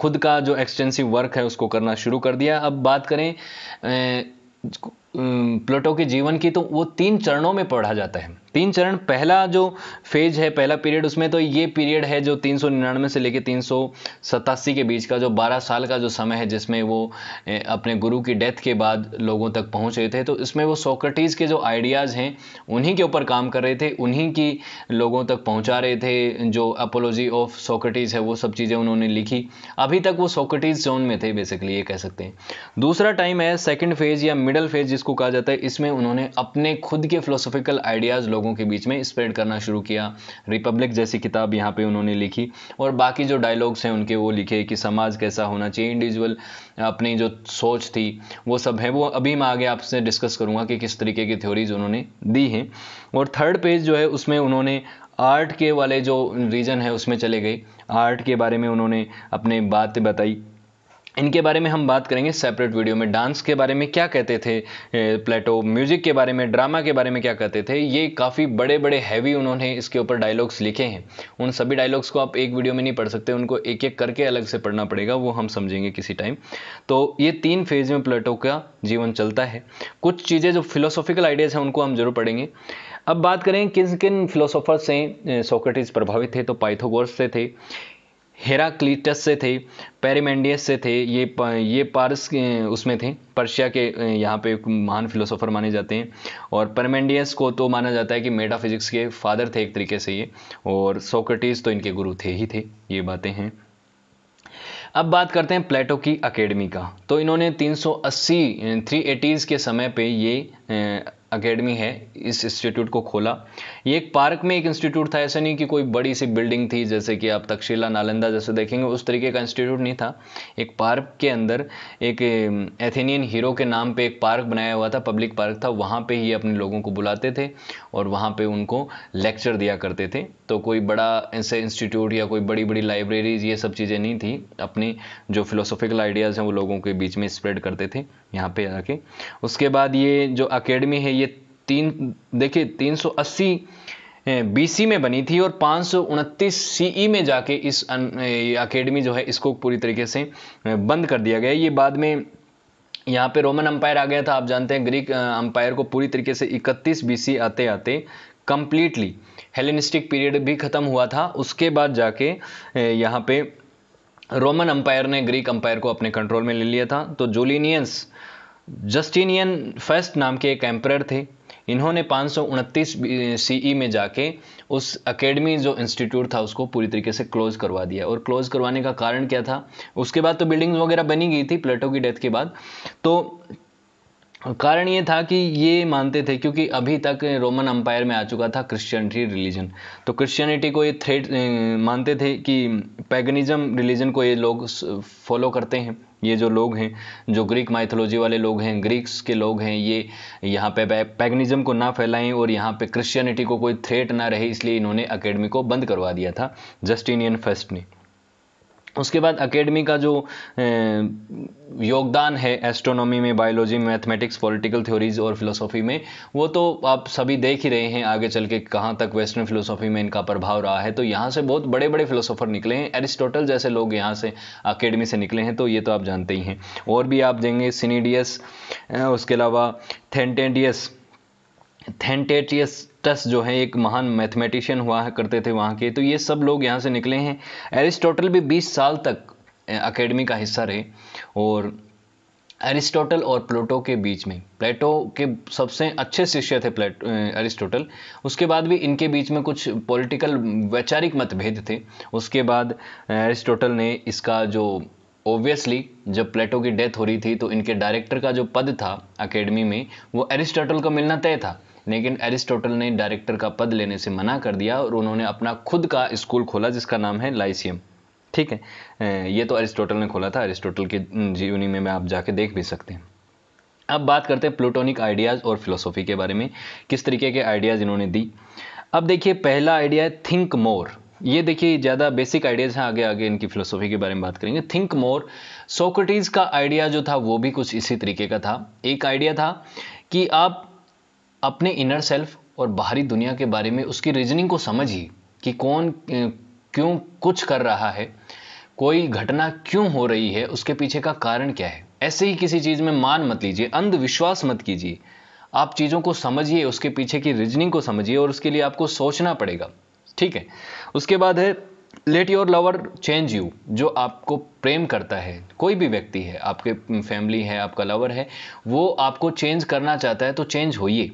खुद का जो एक्सटेंसिव वर्क है उसको करना शुरू कर दिया अब बात करें प्लूटो के जीवन की तो वो तीन चरणों में पढ़ा जाता है तीन चरण पहला जो फेज है पहला पीरियड उसमें तो ये पीरियड है जो तीन से लेकर तीन के बीच का जो 12 साल का जो समय है जिसमें वो अपने गुरु की डेथ के बाद लोगों तक पहुंच रहे थे तो इसमें वो सोक्रेटिस के जो आइडियाज़ हैं उन्हीं के ऊपर काम कर रहे थे उन्हीं की लोगों तक पहुँचा रहे थे जो अपोलॉजी ऑफ सोक्रेटिस है वो सब चीज़ें उन्होंने लिखी अभी तक वो सोक्रेटिस जोन में थे बेसिकली ये कह सकते हैं दूसरा टाइम है सेकेंड फेज या मिडल फेज जिसको कहा जाता है इसमें उन्होंने अपने खुद के फ़िलोसॉफिकल आइडियाज़ लोगों के बीच में स्प्रेड करना शुरू किया रिपब्लिक जैसी किताब यहाँ पे उन्होंने लिखी और बाकी जो डायलॉग्स हैं उनके वो लिखे कि समाज कैसा होना चाहिए इंडिविजुअल अपनी जो सोच थी वो सब है वो अभी मैं आगे आपसे डिस्कस करूँगा कि किस तरीके की थ्योरीज उन्होंने दी हैं और थर्ड पेज जो है उसमें उन्होंने आर्ट के वाले जो रीजन है उसमें चले गए आर्ट के बारे में उन्होंने अपने बातें बताई इनके बारे में हम बात करेंगे सेपरेट वीडियो में डांस के बारे में क्या कहते थे प्लेटो म्यूजिक के बारे में ड्रामा के बारे में क्या कहते थे ये काफ़ी बड़े बड़े हैवी उन्होंने इसके ऊपर डायलॉग्स लिखे हैं उन सभी डायलॉग्स को आप एक वीडियो में नहीं पढ़ सकते उनको एक एक करके अलग से पढ़ना पड़ेगा वो हम समझेंगे किसी टाइम तो ये तीन फेज में प्लेटो का जीवन चलता है कुछ चीज़ें जो फिलोसॉफिकल आइडियाज़ हैं उनको हम जरूर पढ़ेंगे अब बात करें किन किन फिलोसोफर्स से सोक्रेटिस प्रभावित थे तो पाइथोगोर्स से थे हेराक्लीटस से थे पेरिमेंडियस से थे ये ये पारस उसमें थे पर्शिया के यहाँ पे महान फिलोसोफर माने जाते हैं और पेरिमेंडियस को तो माना जाता है कि मेटाफिजिक्स के फादर थे एक तरीके से ये और सोक्रेटिस तो इनके गुरु थे ही थे ये बातें हैं अब बात करते हैं प्लेटो की अकेडमी का तो इन्होंने 380 380s के समय पे ये अकेडमी है इस इंस्टीट्यूट को खोला ये एक पार्क में एक इंस्टीट्यूट था ऐसा नहीं कि कोई बड़ी सी बिल्डिंग थी जैसे कि आप तक्षशिला नालंदा जैसे देखेंगे उस तरीके का इंस्टीट्यूट नहीं था एक पार्क के अंदर एक एथेनियन हीरो के नाम पे एक पार्क बनाया हुआ था पब्लिक पार्क था वहाँ पे ही अपने लोगों को बुलाते थे और वहाँ पर उनको लेक्चर दिया करते थे तो कोई बड़ा ऐसे इंस्टीट्यूट या कोई बड़ी बड़ी लाइब्रेरीज ये सब चीज़ें नहीं थी अपनी जो फिलोसॉफिकल आइडियाज़ हैं वो लोगों के बीच में स्प्रेड करते थे यहाँ पे आके उसके बाद ये जो अकेडमी है ये तीन देखिए 380 बीसी में बनी थी और पाँच सौ सीई e में जाके इस अकेडमी जो है इसको पूरी तरीके से बंद कर दिया गया ये बाद में यहाँ पे रोमन अंपायर आ गया था आप जानते हैं ग्रीक अंपायर को पूरी तरीके से 31 बीसी आते आते कंप्लीटली हेलेनिस्टिक पीरियड भी ख़त्म हुआ था उसके बाद जाके यहाँ पे रोमन अंपायर ने ग्रीक अंपायर को अपने कंट्रोल में ले लिया था तो जोलिनियंस जस्टिनियन फर्स्ट नाम के एक एम्प्रर थे इन्होंने पाँच सौ सीई में जाके उस एकेडमी जो इंस्टीट्यूट था उसको पूरी तरीके से क्लोज करवा दिया और क्लोज करवाने का कारण क्या था उसके बाद तो बिल्डिंग्स वगैरह बनी गई थी प्लेटो की डेथ के बाद तो कारण ये था कि ये मानते थे क्योंकि अभी तक रोमन अम्पायर में आ चुका था क्रिश्चियनिटी रिलीजन तो क्रिश्चियनिटी को ये थ्रेट मानते थे कि पैगनिज्म रिलीजन को ये लोग फॉलो करते हैं ये जो लोग हैं जो ग्रीक माइथोलॉजी वाले लोग हैं ग्रीक्स के लोग हैं ये यहाँ पे पैगनिज्म को ना फैलाएं और यहाँ पे क्रिश्चियनिटी को कोई थ्रेट ना रहे इसलिए इन्होंने अकेडमी को बंद करवा दिया था जस्टिनियन फेस्ट ने उसके बाद अकेडमी का जो योगदान है एस्ट्रोनॉमी में बायोलॉजी में मैथमेटिक्स पॉलिटिकल थ्योरीज और फिलोसॉफी में वो तो आप सभी देख ही रहे हैं आगे चल के कहाँ तक वेस्टर्न फिलोसॉफी में इनका प्रभाव रहा है तो यहाँ से बहुत बड़े बड़े फिलोसोफर निकले हैं एरिस्टोटल जैसे लोग यहाँ से अकेडमी से निकले हैं तो ये तो आप जानते ही हैं और भी आप देंगे सिनीडियस उसके अलावा थेंटेडियस थेंटेटियस टस जो है एक महान मैथमेटिशियन हुआ है करते थे वहाँ के तो ये सब लोग यहाँ से निकले हैं एरिस्टोटल भी 20 साल तक अकेडमी का हिस्सा रहे और एरिस्टोटल और प्लेटो के बीच में प्लेटो के सबसे अच्छे शिष्य थे प्लेटो एरिस्टोटल उसके बाद भी इनके बीच में कुछ पॉलिटिकल वैचारिक मतभेद थे उसके बाद एरिस्टोटल ने इसका जो ऑब्वियसली जब प्लेटो की डेथ हो रही थी तो इनके डायरेक्टर का जो पद था एकेडमी में वो एरिस्टोटल को मिलना तय था लेकिन एरिस्टोटल ने डायरेक्टर का पद लेने से मना कर दिया और उन्होंने अपना खुद का स्कूल खोला जिसका नाम है लाइसियम ठीक है ये तो अरिस्टोटल ने खोला था अरिस्टोटल की जीवनी में मैं आप जाके देख भी सकते हैं अब बात करते हैं प्लूटोनिक आइडियाज़ और फिलोसॉफी के बारे में किस तरीके के आइडियाज़ इन्होंने दी अब देखिए पहला आइडिया है थिंक मोर ये देखिए ज़्यादा बेसिक आइडियाज़ हैं आगे आगे इनकी फिलोसॉफी के बारे में बात करेंगे थिंक मोर सोक्रेटिस का आइडिया जो था वो भी कुछ इसी तरीके का था एक आइडिया था कि आप अपने इनर सेल्फ और बाहरी दुनिया के बारे में उसकी रीजनिंग को समझिए कि कौन क्यों कुछ कर रहा है कोई घटना क्यों हो रही है उसके पीछे का कारण क्या है ऐसे ही किसी चीज़ में मान मत लीजिए अंधविश्वास मत कीजिए आप चीज़ों को समझिए उसके पीछे की रीजनिंग को समझिए और उसके लिए आपको सोचना पड़ेगा ठीक है उसके बाद है let your lover change you जो आपको प्रेम करता है कोई भी व्यक्ति है आपके फैमिली है आपका लवर है वो आपको चेंज करना चाहता है तो चेंज होइए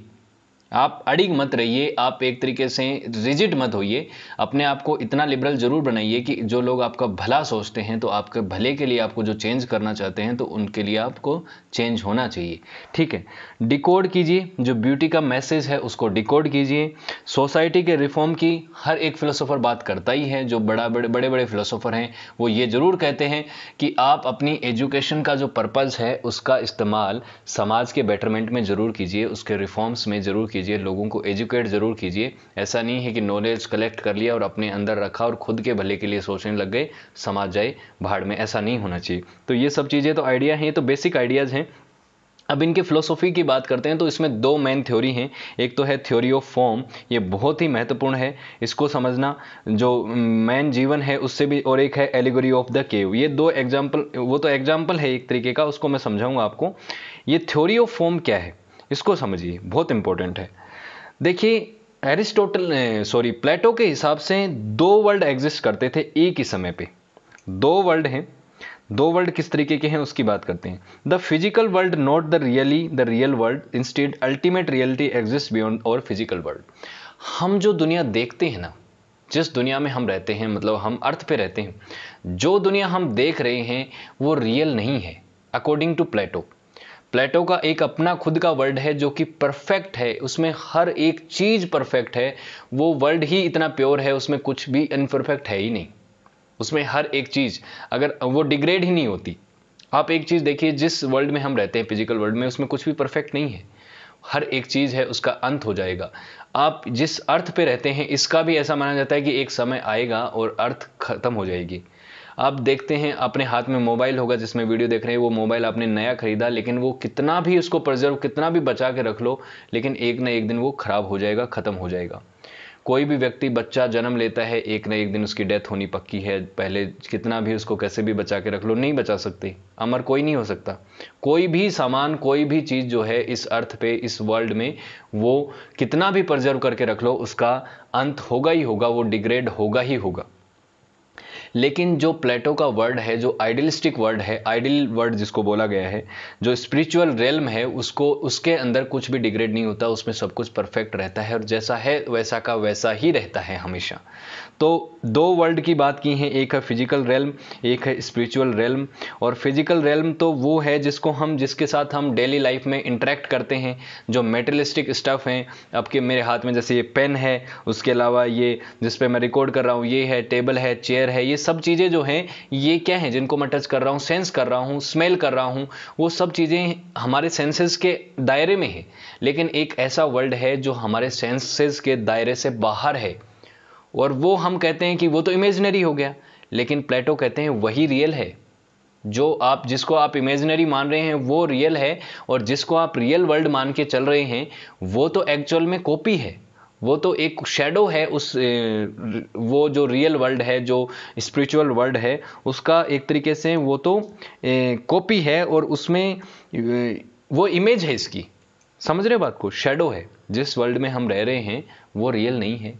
आप अड़िग मत रहिए आप एक तरीके से रिजिट मत होइए अपने आप को इतना लिबरल ज़रूर बनाइए कि जो लोग आपका भला सोचते हैं तो आपके भले के लिए आपको जो चेंज करना चाहते हैं तो उनके लिए आपको चेंज होना चाहिए ठीक है डिकोड कीजिए जो ब्यूटी का मैसेज है उसको डिकोड कीजिए सोसाइटी के रिफॉर्म की हर एक फ़िलोसोफ़र बात करता ही है जो बड़ा बड़े बड़े बड़े फ़िलोसोफ़र हैं वो ये ज़रूर कहते हैं कि आप अपनी एजुकेशन का जो पर्पज़ है उसका इस्तेमाल समाज के बेटरमेंट में ज़रूर कीजिए उसके रिफॉर्म्स में ज़रूर कीजिए कीजिए लोगों को एजुकेट ज़रूर कीजिए ऐसा नहीं है कि नॉलेज कलेक्ट कर लिया और अपने अंदर रखा और खुद के भले के लिए सोचने लग गए समाज जाए भाड़ में ऐसा नहीं होना चाहिए तो ये सब चीज़ें तो आइडिया हैं तो बेसिक आइडियाज़ हैं अब इनके फिलोसॉफी की बात करते हैं तो इसमें दो मेन थ्योरी हैं एक तो है थ्योरी ऑफ फॉर्म ये बहुत ही महत्वपूर्ण है इसको समझना जो मेन जीवन है उससे भी और एक है एलिगोरी ऑफ द केव ये दो एग्जाम्पल वो तो एग्जाम्पल है एक तरीके का उसको मैं समझाऊंगा आपको ये थ्योरी ऑफ फॉर्म क्या है इसको समझिए बहुत इंपॉर्टेंट है देखिए एरिस्टोटल सॉरी प्लेटो के हिसाब से दो वर्ल्ड एग्जिस्ट करते थे एक ही समय पे दो वर्ल्ड हैं दो वर्ल्ड किस तरीके के हैं उसकी बात करते हैं the physical world not the really the real world instead ultimate reality exist beyond और फिजिकल वर्ल्ड हम जो दुनिया देखते हैं ना जिस दुनिया में हम रहते हैं मतलब हम अर्थ पे रहते हैं जो दुनिया हम देख रहे हैं वो रियल नहीं है अकॉर्डिंग टू प्लेटो प्लेटो का एक अपना खुद का वर्ल्ड है जो कि परफेक्ट है उसमें हर एक चीज़ परफेक्ट है वो वर्ल्ड ही इतना प्योर है उसमें कुछ भी इनपरफेक्ट है ही नहीं उसमें हर एक चीज़ अगर वो डिग्रेड ही नहीं होती आप एक चीज़ देखिए जिस वर्ल्ड में हम रहते हैं फिजिकल वर्ल्ड में उसमें कुछ भी परफेक्ट नहीं है हर एक चीज़ है उसका अंत हो जाएगा आप जिस अर्थ पे रहते हैं इसका भी ऐसा माना जाता है कि एक समय आएगा और अर्थ ख़त्म हो जाएगी आप देखते हैं अपने हाथ में मोबाइल होगा जिसमें वीडियो देख रहे हैं वो मोबाइल आपने नया खरीदा लेकिन वो कितना भी उसको प्रिजर्व कितना भी बचा के रख लो लेकिन एक ना एक दिन वो ख़राब हो जाएगा ख़त्म हो जाएगा कोई भी व्यक्ति बच्चा जन्म लेता है एक ना एक दिन उसकी डेथ होनी पक्की है पहले कितना भी उसको कैसे भी बचा के रख लो नहीं बचा सकते अमर कोई नहीं हो सकता कोई भी सामान कोई भी चीज़ जो है इस अर्थ पे इस वर्ल्ड में वो कितना भी प्रजर्व करके रख लो उसका अंत होगा ही होगा वो डिग्रेड होगा ही होगा लेकिन जो प्लेटो का वर्ड है जो आइडियलिस्टिक वर्ड है आइडियल वर्ड जिसको बोला गया है जो स्पिरिचुअल रेलम है उसको उसके अंदर कुछ भी डिग्रेड नहीं होता उसमें सब कुछ परफेक्ट रहता है और जैसा है वैसा का वैसा ही रहता है हमेशा तो दो वर्ल्ड की बात की है एक है फिजिकल रेलम एक है स्पिरिचुअल रेलम और फिजिकल रेलम तो वो है जिसको हम जिसके साथ हम डेली लाइफ में इंटरेक्ट करते हैं जो मेटलिस्टिक स्टफ़ हैं आपके मेरे हाथ में जैसे ये पेन है उसके अलावा ये जिस पर मैं रिकॉर्ड कर रहा हूँ ये है टेबल है चेयर है ये सब चीज़ें जो हैं ये क्या हैं जिनको मैं टच कर रहा हूँ सेंस कर रहा हूँ स्मेल कर रहा हूँ वो सब चीज़ें हमारे सेंसेस के दायरे में है लेकिन एक ऐसा वर्ल्ड है जो हमारे सेंसेस के दायरे से बाहर है और वो हम कहते हैं कि वो तो इमेजनरी हो गया लेकिन प्लेटो कहते हैं वही रियल है जो आप जिसको आप इमेजनरी मान रहे हैं वो रियल है और जिसको आप रियल वर्ल्ड मान के चल रहे हैं वो तो एक्चुअल में कॉपी है वो तो एक शेडो है उस वो जो रियल वर्ल्ड है जो स्पिरिचुअल वर्ल्ड है उसका एक तरीके से वो तो कॉपी है और उसमें वो इमेज है इसकी समझ रहे बात को शेडो है जिस वर्ल्ड में हम रह रहे हैं वो रियल नहीं है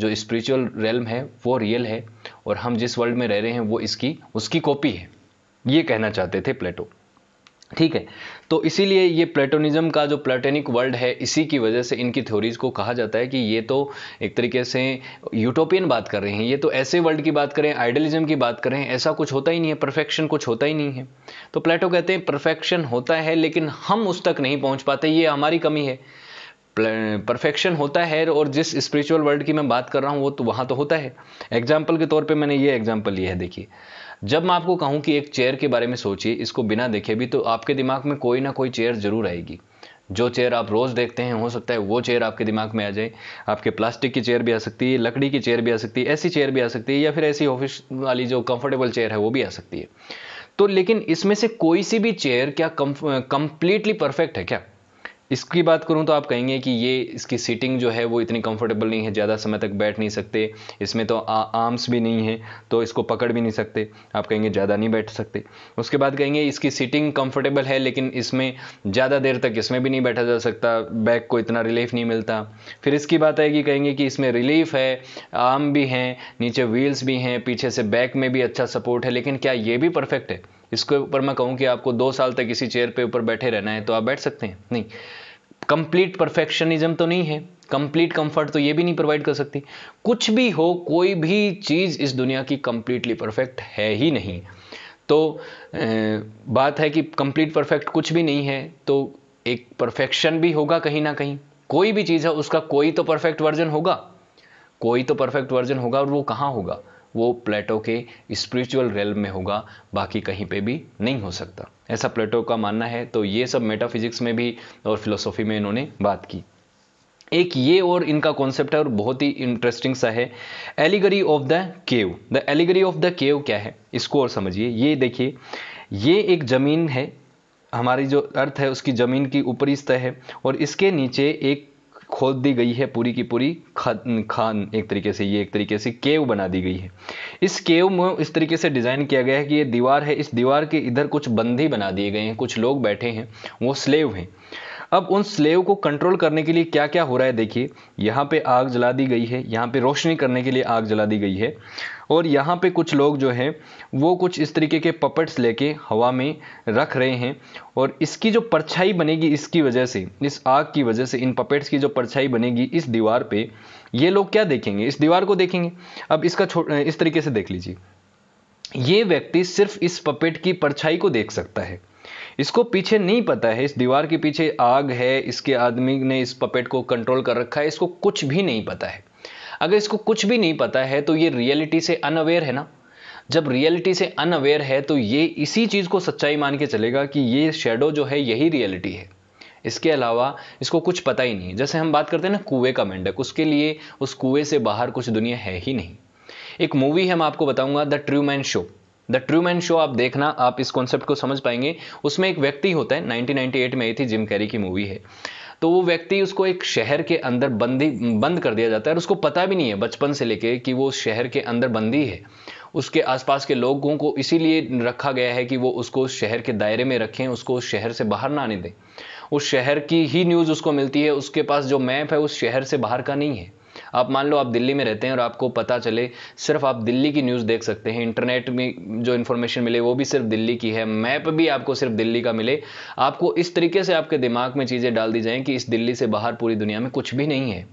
जो स्पिरिचुअल रेलम है वो रियल है और हम जिस वर्ल्ड में रह रहे हैं वो इसकी उसकी कॉपी है ये कहना चाहते थे प्लेटो ठीक है तो इसीलिए ये प्लेटोनिज्म का जो प्लेटोनिक वर्ल्ड है इसी की वजह से इनकी थ्योरीज को कहा जाता है कि ये तो एक तरीके से यूटोपियन बात कर रहे हैं ये तो ऐसे वर्ल्ड की बात करें आइडियलिज्म की बात करें ऐसा कुछ होता ही नहीं है परफेक्शन कुछ होता ही नहीं है तो प्लेटो कहते हैं परफेक्शन होता है लेकिन हम उस तक नहीं पहुँच पाते ये हमारी कमी है परफेक्शन होता है और जिस स्पिरिचुअल वर्ल्ड की मैं बात कर रहा हूँ वो तो वहाँ तो होता है एग्जाम्पल के तौर पर मैंने ये एग्जाम्पल लिया है देखिए जब मैं आपको कहूँ कि एक चेयर के बारे में सोचिए इसको बिना देखे भी तो आपके दिमाग में कोई ना कोई चेयर ज़रूर आएगी जो चेयर आप रोज़ देखते हैं हो सकता है वो चेयर आपके दिमाग में आ जाए आपके प्लास्टिक की चेयर भी आ सकती है लकड़ी की चेयर भी आ सकती है ऐसी चेयर भी आ सकती है या फिर ऐसी ऑफिस वाली जो कंफर्टेबल चेयर है वो भी आ सकती है तो लेकिन इसमें से कोई सी भी चेयर क्या कम कंप्लीटली परफेक्ट है क्या इसकी बात करूं तो आप कहेंगे कि ये इसकी सीटिंग जो है वो इतनी कंफर्टेबल नहीं है ज़्यादा समय तक बैठ नहीं सकते इसमें तो आ, आर्म्स भी नहीं है तो इसको पकड़ भी नहीं सकते आप कहेंगे ज़्यादा नहीं बैठ सकते उसके बाद कहेंगे इसकी सीटिंग कंफर्टेबल है लेकिन इसमें ज़्यादा देर तक इसमें भी नहीं बैठा जा सकता बैक को इतना रिलीफ नहीं मिलता फिर इसकी बात आएगी कहेंगे कि इसमें रिलीफ है आर्म भी हैं नीचे व्हील्स भी हैं पीछे से बैक में भी अच्छा सपोर्ट है लेकिन क्या ये भी परफेक्ट है इसके ऊपर मैं कहूँ कि आपको दो साल तक इसी चेयर पे ऊपर बैठे रहना है तो आप बैठ सकते हैं नहीं कंप्लीट परफेक्शनिज्म तो नहीं है कंप्लीट कंफर्ट तो ये भी नहीं प्रोवाइड कर सकती कुछ भी हो कोई भी चीज़ इस दुनिया की कंप्लीटली परफेक्ट है ही नहीं तो बात है कि कंप्लीट परफेक्ट कुछ भी नहीं है तो एक परफेक्शन भी होगा कहीं ना कहीं कोई भी चीज़ है उसका कोई तो परफेक्ट वर्जन होगा कोई तो परफेक्ट वर्जन होगा और वो कहाँ होगा वो प्लेटो के स्पिरिचुअल रेल में होगा बाकी कहीं पे भी नहीं हो सकता ऐसा प्लेटो का मानना है तो ये सब मेटाफिजिक्स में भी और फिलोसॉफी में इन्होंने बात की एक ये और इनका कॉन्सेप्ट है और बहुत ही इंटरेस्टिंग सा है allegory of the cave the allegory of the cave क्या है इसको और समझिए ये देखिए ये एक ज़मीन है हमारी जो अर्थ है उसकी ज़मीन की ऊपरी सतह है और इसके नीचे एक खोद दी गई है पूरी की पूरी खान खान एक तरीके से ये एक तरीके से केव बना दी गई है इस केव में इस तरीके से डिज़ाइन किया गया है कि ये दीवार है इस दीवार के इधर कुछ बंदी बना दिए गए हैं कुछ लोग बैठे हैं वो स्लेव हैं अब उन स्लेव को कंट्रोल करने के लिए क्या क्या हो रहा है देखिए यहाँ पे आग जला दी गई है यहाँ पे रोशनी करने के लिए आग जला दी गई है और यहाँ पे कुछ लोग जो हैं वो कुछ इस तरीके के पपट्स लेके हवा में रख रहे हैं और इसकी जो परछाई बनेगी इसकी वजह से इस आग की वजह से इन पपेट्स की जो परछाई बनेगी इस दीवार पर ये लोग क्या देखेंगे इस दीवार को देखेंगे अब इसका इस तरीके से देख लीजिए ये व्यक्ति सिर्फ इस पपेट की परछाई को देख सकता है इसको पीछे नहीं पता है इस दीवार के पीछे आग है इसके आदमी ने इस पपेट को कंट्रोल कर रखा है इसको कुछ भी नहीं पता है अगर इसको कुछ भी नहीं पता है तो ये रियलिटी से अनअवेयर है ना जब रियलिटी से अनअवेयर है तो ये इसी चीज़ को सच्चाई मान के चलेगा कि ये शेडो जो है यही रियलिटी है इसके अलावा इसको कुछ पता ही नहीं जैसे हम बात करते हैं ना कुएं का मेंढक उसके लिए उस कुएं से बाहर कुछ दुनिया है ही नहीं एक मूवी है मैं आपको बताऊंगा the Truman show the Truman show आप देखना आप इस कॉन्सेप्ट को समझ पाएंगे उसमें एक व्यक्ति होता है 1998 में आई थी जिम कैरी की मूवी है तो वो व्यक्ति उसको एक शहर के अंदर बंदी बंद कर दिया जाता है और उसको पता भी नहीं है बचपन से लेके कि वो शहर के अंदर बंदी है उसके आसपास के लोगों को इसीलिए रखा गया है कि वो उसको शहर के दायरे में रखें उसको शहर से बाहर ना आने दें उस शहर की ही न्यूज़ उसको मिलती है उसके पास जो मैप है उस शहर से बाहर का नहीं है आप मान लो आप दिल्ली में रहते हैं और आपको पता चले सिर्फ आप दिल्ली की न्यूज़ देख सकते हैं इंटरनेट में जो इन्फॉर्मेशन मिले वो भी सिर्फ दिल्ली की है मैप भी आपको सिर्फ दिल्ली का मिले आपको इस तरीके से आपके दिमाग में चीज़ें डाल दी जाएँ कि इस दिल्ली से बाहर पूरी दुनिया में कुछ भी नहीं है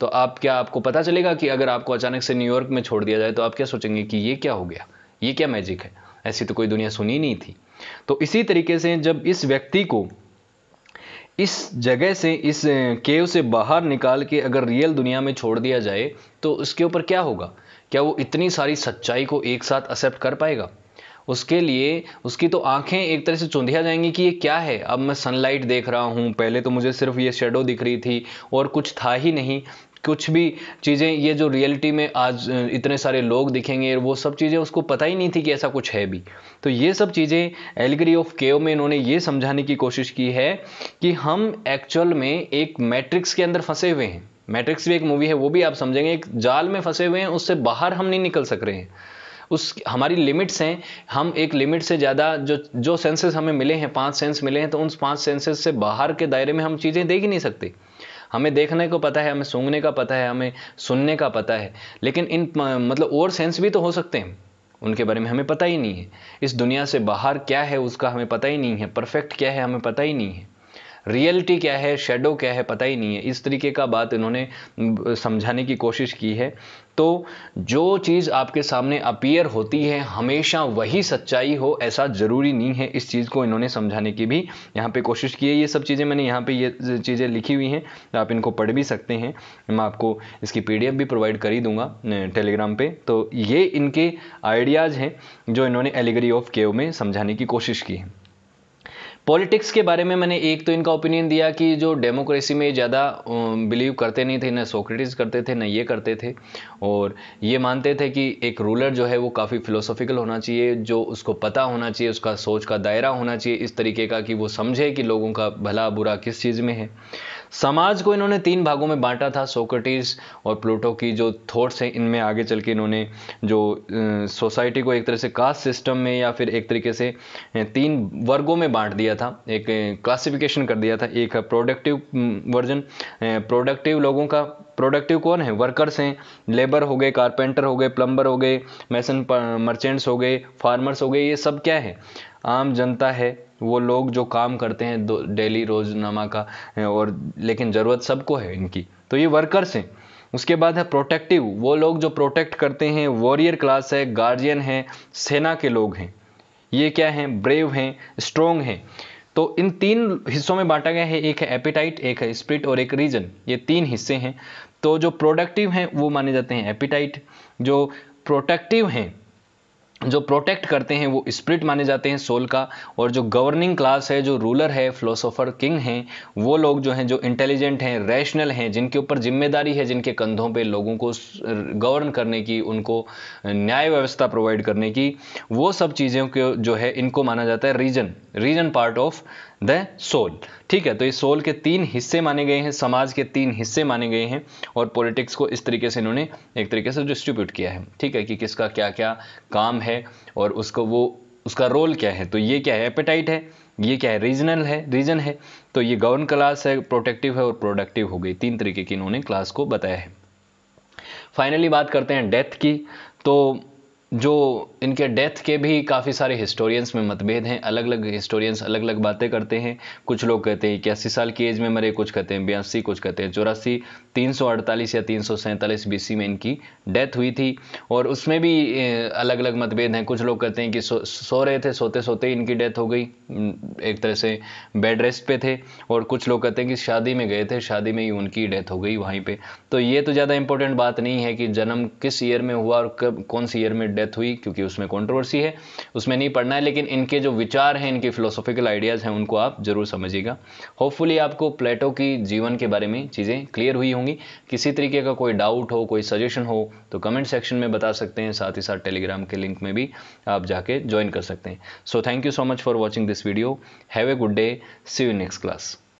तो आप क्या आपको पता चलेगा कि अगर आपको अचानक से न्यूयॉर्क में छोड़ दिया जाए तो आप क्या सोचेंगे कि ये क्या हो गया ये क्या मैजिक है ऐसी तो कोई दुनिया सुनी नहीं थी तो इसी तरीके से जब इस व्यक्ति को इस जगह से इस केव से बाहर निकाल के अगर रियल दुनिया में छोड़ दिया जाए तो उसके ऊपर क्या होगा क्या वो इतनी सारी सच्चाई को एक साथ एक्सेप्ट कर पाएगा उसके लिए उसकी तो आंखें एक तरह से चुंधिया जाएंगी कि ये क्या है अब मैं सनलाइट देख रहा हूँ पहले तो मुझे सिर्फ ये शेडो दिख रही थी और कुछ था ही नहीं कुछ भी चीज़ें ये जो रियलिटी में आज इतने सारे लोग दिखेंगे वो सब चीज़ें उसको पता ही नहीं थी कि ऐसा कुछ है भी तो ये सब चीज़ें एलगरी ऑफ केव में इन्होंने ये समझाने की कोशिश की है कि हम एक्चुअल में एक मैट्रिक्स के अंदर फंसे हुए हैं मैट्रिक्स भी एक मूवी है वो भी आप समझेंगे एक जाल में फंसे हुए हैं उससे बाहर हम नहीं निकल सक रहे हैं उस हमारी लिमिट्स हैं हम एक लिमिट से ज़्यादा जो जो सेंसेस हमें मिले हैं पांच सेंस मिले हैं तो उन पांच सेंसेस से बाहर के दायरे में हम चीज़ें देख ही नहीं सकते हमें देखने को पता है हमें सूंघने का पता है हमें सुनने का पता है लेकिन इन मतलब और सेंस भी तो हो सकते हैं उनके बारे में हमें पता ही नहीं है इस दुनिया से बाहर क्या है उसका हमें पता ही नहीं है परफेक्ट क्या है हमें पता ही नहीं है रियलिटी क्या है शेडो क्या है पता ही नहीं है इस तरीके का बात इन्होंने समझाने की कोशिश की है तो जो चीज़ आपके सामने अपीयर होती है हमेशा वही सच्चाई हो ऐसा ज़रूरी नहीं है इस चीज़ को इन्होंने समझाने की भी यहाँ पे कोशिश की है ये सब चीज़ें मैंने यहाँ पे ये चीज़ें लिखी हुई हैं तो आप इनको पढ़ भी सकते हैं मैं आपको इसकी पी भी प्रोवाइड कर ही दूँगा टेलीग्राम पर तो ये इनके आइडियाज़ हैं जो इन्होंने एलिगरी ऑफ केव में समझाने की कोशिश की है पॉलिटिक्स के बारे में मैंने एक तो इनका ओपिनियन दिया कि जो डेमोक्रेसी में ज़्यादा बिलीव करते नहीं थे ना सोक्रेटिस करते थे ना ये करते थे और ये मानते थे कि एक रूलर जो है वो काफ़ी फिलोसॉफिकल होना चाहिए जो उसको पता होना चाहिए उसका सोच का दायरा होना चाहिए इस तरीके का कि वो समझे कि लोगों का भला बुरा किस चीज़ में है समाज को इन्होंने तीन भागों में बांटा था सोक्रेटिस और प्लूटो की जो थॉट्स हैं इनमें आगे चल के इन्होंने जो सोसाइटी को एक तरह से कास्ट सिस्टम में या फिर एक तरीके से तीन वर्गों में बांट दिया था एक क्लासिफिकेशन कर दिया था एक प्रोडक्टिव वर्जन प्रोडक्टिव लोगों का प्रोडक्टिव कौन है वर्कर्स हैं लेबर हो गए कारपेंटर हो गए प्लम्बर हो गए मैसन मर्चेंट्स हो गए फार्मर्स हो गए ये सब क्या है आम जनता है वो लोग जो काम करते हैं डेली रोज़नामा का और लेकिन ज़रूरत सबको है इनकी तो ये वर्कर्स हैं उसके बाद है प्रोटेक्टिव वो लोग जो प्रोटेक्ट करते हैं वॉरियर क्लास है गार्जियन है सेना के लोग हैं ये क्या हैं ब्रेव हैं स्ट्रोंग हैं तो इन तीन हिस्सों में बांटा गया है एक है एपिटाइट एक है स्प्रिट और एक रीजन ये तीन हिस्से हैं तो जो प्रोडक्टिव हैं वो माने जाते हैं एपिटाइट जो प्रोटेक्टिव हैं जो प्रोटेक्ट करते हैं वो स्प्रिट माने जाते हैं सोल का और जो गवर्निंग क्लास है जो रूलर है फिलोसोफर किंग हैं वो लोग जो हैं जो इंटेलिजेंट हैं रैशनल हैं जिनके ऊपर जिम्मेदारी है जिनके कंधों पे लोगों को गवर्न करने की उनको न्याय व्यवस्था प्रोवाइड करने की वो सब चीज़ों के जो है इनको माना जाता है reason reason part of the soul ठीक है तो इस सोल के तीन हिस्से माने गए हैं समाज के तीन हिस्से माने गए हैं और पॉलिटिक्स को इस तरीके से इन्होंने एक तरीके से डिस्ट्रीब्यूट किया है ठीक है कि किसका क्या क्या काम है और उसको वो उसका रोल क्या है तो ये क्या है एपेटाइट है ये क्या है रीजनल है रीजन है तो ये गवर्न क्लास है प्रोटेक्टिव है और प्रोडक्टिव हो गई तीन तरीके की इन्होंने क्लास को बताया है फाइनली बात करते हैं डेथ की तो जो इनके डेथ के भी काफ़ी सारे हिस्टोरियंस में मतभेद हैं अलग अलग हिस्टोरियंस अलग अलग बातें करते हैं कुछ लोग कहते हैं इक्यासी साल की एज में मरे कुछ कहते हैं बयासी कुछ कहते हैं चौरासी अड़तालीस या तीन सौ बीसी में इनकी डेथ हुई थी और उसमें भी अलग अलग मतभेद हैं कुछ लोग कहते हैं कि सो, सो रहे थे सोते सोते इनकी डेथ हो गई एक तरह से बेड रेस्ट पे थे और कुछ लोग कहते हैं कि शादी में गए थे शादी में ही उनकी डेथ हो गई वहीं पर तो ये तो ज़्यादा इंपॉर्टेंट बात नहीं है कि जन्म किस ईयर में हुआ और कब कौन सी ईयर में डेथ हुई क्योंकि उसमें कॉन्ट्रोवर्सी है उसमें नहीं पढ़ना है लेकिन इनके जो विचार हैं इनके फिलोसॉफिकल आइडियाज़ हैं उनको आप ज़रूर समझिएगा होपफुली आपको प्लेटो की जीवन के बारे में चीज़ें क्लियर हुई होंगी किसी तरीके का कोई डाउट हो कोई सजेशन हो तो कमेंट सेक्शन में बता सकते हैं साथ ही साथ टेलीग्राम के लिंक में भी आप जाके ज्वाइन कर सकते हैं so thank you so much for watching this video have a good day see you next class